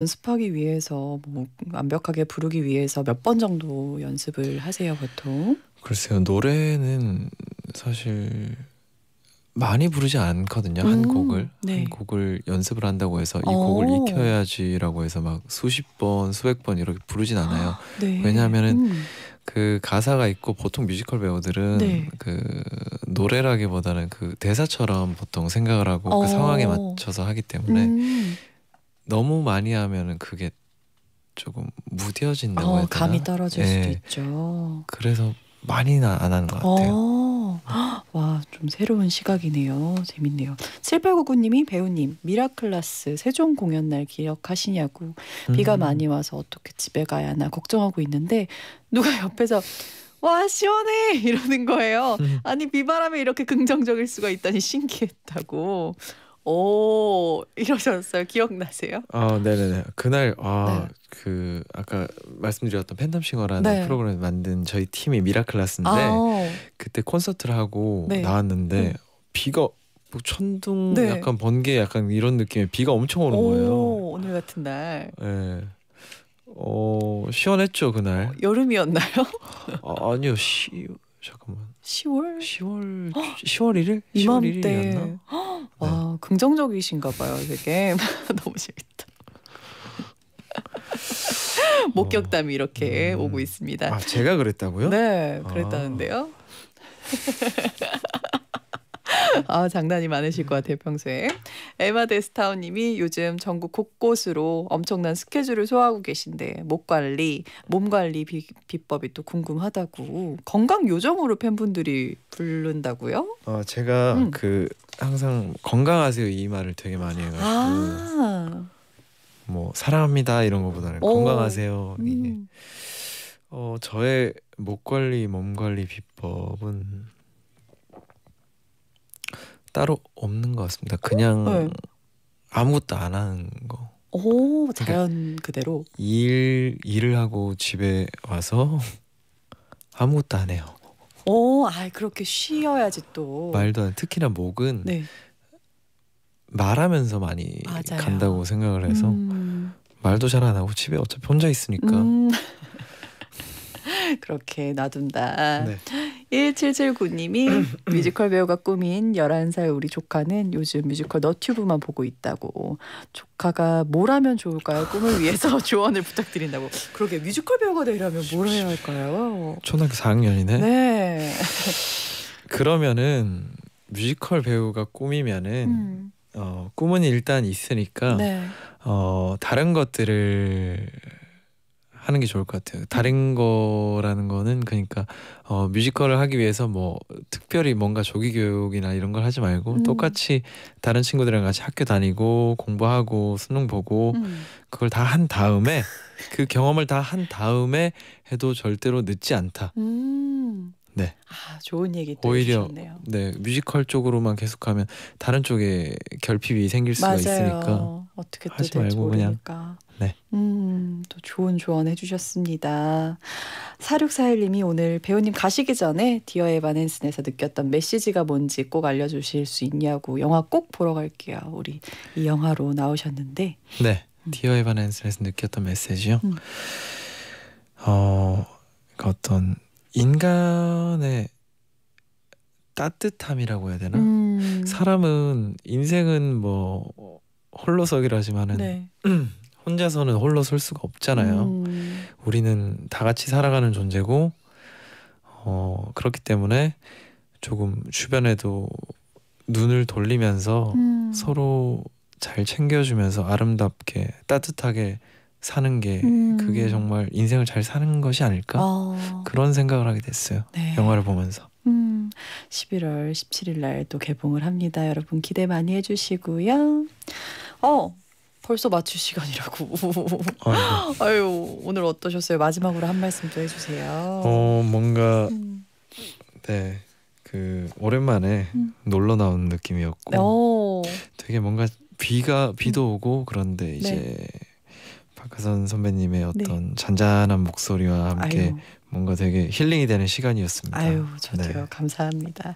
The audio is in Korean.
연습하기 위해서 뭐 완벽하게 부르기 위해서 몇 번 정도 연습을 하세요 보통? 글쎄요 노래는 사실 많이 부르지 않거든요 음, 한 곡을 네. 한 곡을 연습을 한다고 해서 이 어. 곡을 익혀야지라고 해서 막 수십 번 수백 번 이렇게 부르진 않아요 아, 네. 왜냐하면은 음. 그 가사가 있고 보통 뮤지컬 배우들은 네. 그 노래라기보다는 그 대사처럼 보통 생각을 하고 오. 그 어. 상황에 맞춰서 하기 때문에 음. 너무 많이 하면은 그게 조금 무뎌진다고 어, 해야 되나? 감이 떨어질 네. 수도 예. 있죠. 그래서 많이는 안 하는 것 같아요. 어. 와, 좀 새로운 시각이네요. 재밌네요. 7899님이 배우님, 미라클라스 세종 공연 날 기억하시냐고 비가 음. 많이 와서 어떻게 집에 가야 하나 걱정하고 있는데 누가 옆에서 와 시원해 이러는 거예요. 음. 아니 비바람에 이렇게 긍정적일 수가 있다니 신기했다고. 오 이러셨어요. 기억나세요? 아 네 네네. 그날 아그 네. 그, 아까 말씀드렸던 팬덤싱어라는 네. 프로그램 을 만든 저희 팀이 미라클라스인데 아 그때 콘서트를 하고 네. 나왔는데 음. 비가 뭐 천둥 네. 약간 번개 약간 이런 느낌의 비가 엄청 오는 거예요. 오늘 같은 날. 네. 어 시원했죠 그날. 어, 여름이었나요? 아, 아니요 시 잠깐만. 10월? 10월 10월 1일? 10월 1일이었나? 와, 네. 긍정적이신가 봐요. 되게 너무 재밌다. 목격담이 이렇게 음. 오고 있습니다. 아, 제가 그랬다고요? 네, 아. 그랬다는데요. 아. 장난이 많으실 것 같아요, 평소에. 에마 데스타우 님이 요즘 전국 곳곳으로 엄청난 스케줄을 소화하고 계신데 목 관리, 몸 관리 비, 비법이 또 궁금하다고. 건강 요정으로 팬분들이 부른다고요? 어 제가 음. 그 항상 건강하세요 이 말을 되게 많이 해가지고 아. 뭐 사랑합니다 이런 거보다는 건강하세요. 이게 음. 예. 어 저의 목 관리 몸 관리 비법은 따로 없는 것 같습니다. 그냥 네. 아무것도 안 하는 거. 오 그러니까 자연 그대로 일 일을 하고 집에 와서 아무것도 안 해요. 오, 어, 아 그렇게 쉬어야지 또. 말도 안 특히나 목은 네. 말하면서 많이 맞아요. 간다고 생각을 해서 음. 말도 잘 안 하고 집에 어차피 혼자 있으니까. 음. 그렇게 놔둔다. 네. 1779님이 뮤지컬 배우가 꿈인 11살 우리 조카는 요즘 뮤지컬 너튜브만 보고 있다고 조카가 뭘 하면 좋을까요? 꿈을 위해서 조언을 부탁드린다고 그러게 뮤지컬 배우가 되려면 뭘 해야 할까요? 초등학교 4학년이네 네 그러면은 뮤지컬 배우가 꿈이면은 음. 어, 꿈은 일단 있으니까 네. 어, 다른 것들을 하는 게 좋을 것 같아요. 다른 거라는 거는 그러니까 어, 뮤지컬을 하기 위해서 뭐 특별히 뭔가 조기 교육이나 이런 걸 하지 말고 음. 똑같이 다른 친구들이랑 같이 학교 다니고 공부하고 수능 보고 음. 그걸 다 한 다음에 그 경험을 다 한 다음에 해도 절대로 늦지 않다. 음. 네. 아 좋은 얘기 또 오히려 주셨네요. 네 뮤지컬 쪽으로만 계속하면 다른 쪽에 결핍이 생길 수가 맞아요. 있으니까 어떻게 하지 말고 모르니까. 그냥 네. 음또 좋은 조언 해주셨습니다. 사육사일님이 오늘 배우님 가시기 전에 디어 에반 헨슨에서 느꼈던 메시지가 뭔지 꼭 알려주실 수 있냐고 영화 꼭 보러 갈게요. 우리 이 영화로 나오셨는데. 네. 음. 디어 에반 헨슨에서 느꼈던 메시지요. 음. 어 그 어떤 인간의 따뜻함이라고 해야 되나? 음. 사람은 인생은 뭐 홀로서기라지만은 네. 혼자서는 홀로 설 수가 없잖아요. 음. 우리는 다 같이 살아가는 존재고 어, 그렇기 때문에 조금 주변에도 눈을 돌리면서 음. 서로 잘 챙겨주면서 아름답게 따뜻하게 사는 게 음. 그게 정말 인생을 잘 사는 것이 아닐까 어. 그런 생각을 하게 됐어요. 네. 영화를 보면서. 음, 11월 17일 날 또 개봉을 합니다. 여러분 기대 많이 해주시고요. 어 벌써 맞출 시간이라고. 아유. 오늘 어떠셨어요? 마지막으로 한 말씀 좀 해주세요. 어 뭔가 음. 네그 오랜만에 음. 놀러 나온 느낌이었고 오. 어. 되게 뭔가 비가 비도 오고 그런데 네. 이제. 네. 박하선 선배님의 네. 어떤 네. 잔잔한 목소리와 함께 아유. 뭔가 되게 힐링이 되는 시간이었습니다. 아유, 저도요. 네. 감사합니다.